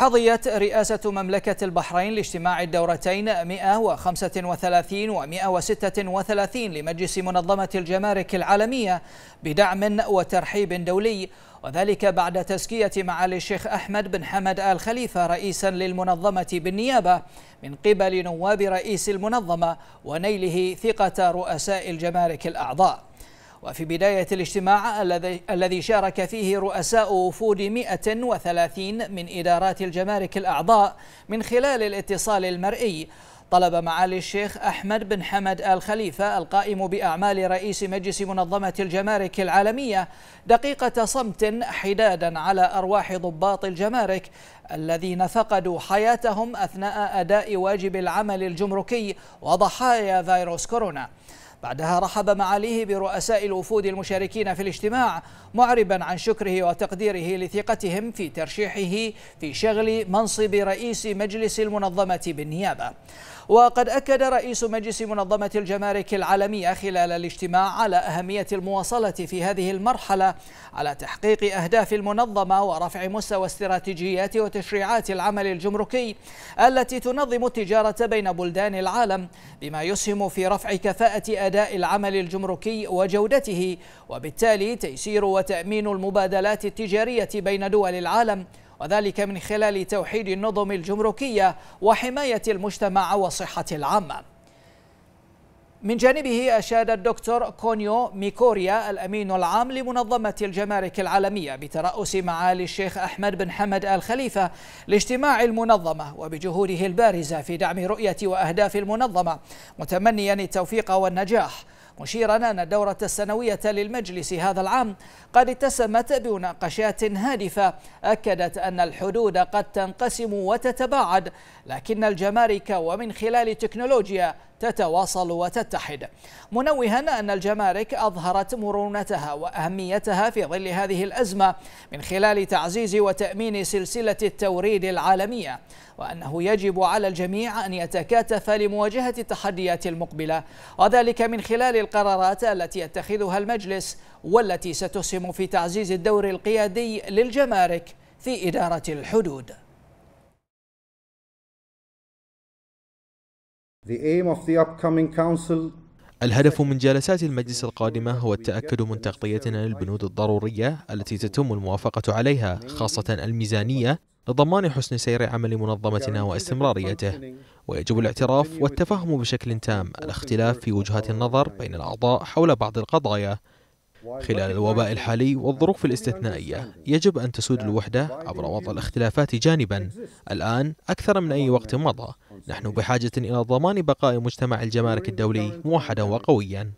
حظيت رئاسة مملكة البحرين لاجتماع الدورتين 135 و 136 لمجلس منظمة الجمارك العالمية بدعم وترحيب دولي وذلك بعد تزكية معالي الشيخ أحمد بن حمد آل خليفة رئيسا للمنظمة بالنيابة من قبل نواب رئيس المنظمة ونيله ثقة رؤساء الجمارك الأعضاء وفي بداية الاجتماع الذي شارك فيه رؤساء وفود 130 من إدارات الجمارك الأعضاء من خلال الاتصال المرئي طلب معالي الشيخ أحمد بن حمد آل خليفة القائم بأعمال رئيس مجلس منظمة الجمارك العالمية دقيقة صمت حدادا على أرواح ضباط الجمارك الذين فقدوا حياتهم أثناء أداء واجب العمل الجمركي وضحايا فيروس كورونا بعدها رحب معاليه برؤساء الوفود المشاركين في الاجتماع معربا عن شكره وتقديره لثقتهم في ترشيحه في شغل منصب رئيس مجلس المنظمة بالنيابة وقد أكد رئيس مجلس منظمة الجمارك العالمية خلال الاجتماع على أهمية المواصلة في هذه المرحلة على تحقيق أهداف المنظمة ورفع مستوى استراتيجيات وتشريعات العمل الجمركي التي تنظم التجارة بين بلدان العالم بما يسهم في رفع كفاءة أداء العمل الجمركي وجودته وبالتالي تيسير وتأمين المبادلات التجارية بين دول العالم وذلك من خلال توحيد النظم الجمركية وحماية المجتمع وصحة العامة من جانبه أشاد الدكتور كونيو ميكوريا الأمين العام لمنظمة الجمارك العالمية بترأس معالي الشيخ أحمد بن حمد آل خليفة لاجتماع المنظمة وبجهوده البارزة في دعم رؤية وأهداف المنظمة متمنيا التوفيق والنجاح مشيرا أن الدورة السنوية للمجلس هذا العام قد اتسمت بمناقشات هادفة أكدت أن الحدود قد تنقسم وتتباعد لكن الجمارك ومن خلال تكنولوجيا تتواصل وتتحد منوها أن الجمارك أظهرت مرونتها وأهميتها في ظل هذه الأزمة من خلال تعزيز وتأمين سلسلة التوريد العالمية وأنه يجب على الجميع أن يتكاتف لمواجهة التحديات المقبلة وذلك من خلال القرارات التي يتخذها المجلس والتي ستسهم في تعزيز الدور القيادي للجمارك في إدارة الحدود الهدف من جلسات المجلس القادمة هو التأكد من تغطيتنا للبنود الضرورية التي تتم الموافقة عليها خاصة الميزانية لضمان حسن سير عمل منظمتنا واستمراريته ويجب الاعتراف والتفهم بشكل تام الاختلاف في وجهات النظر بين الأعضاء حول بعض القضايا خلال الوباء الحالي والظروف الاستثنائية يجب أن تسود الوحدة عبر وضع الاختلافات جانبا الآن أكثر من أي وقت يعني مضى نحن يعني بحاجة إلى ضمان بقاء مجتمع الجمارك الدولي موحدا وقويا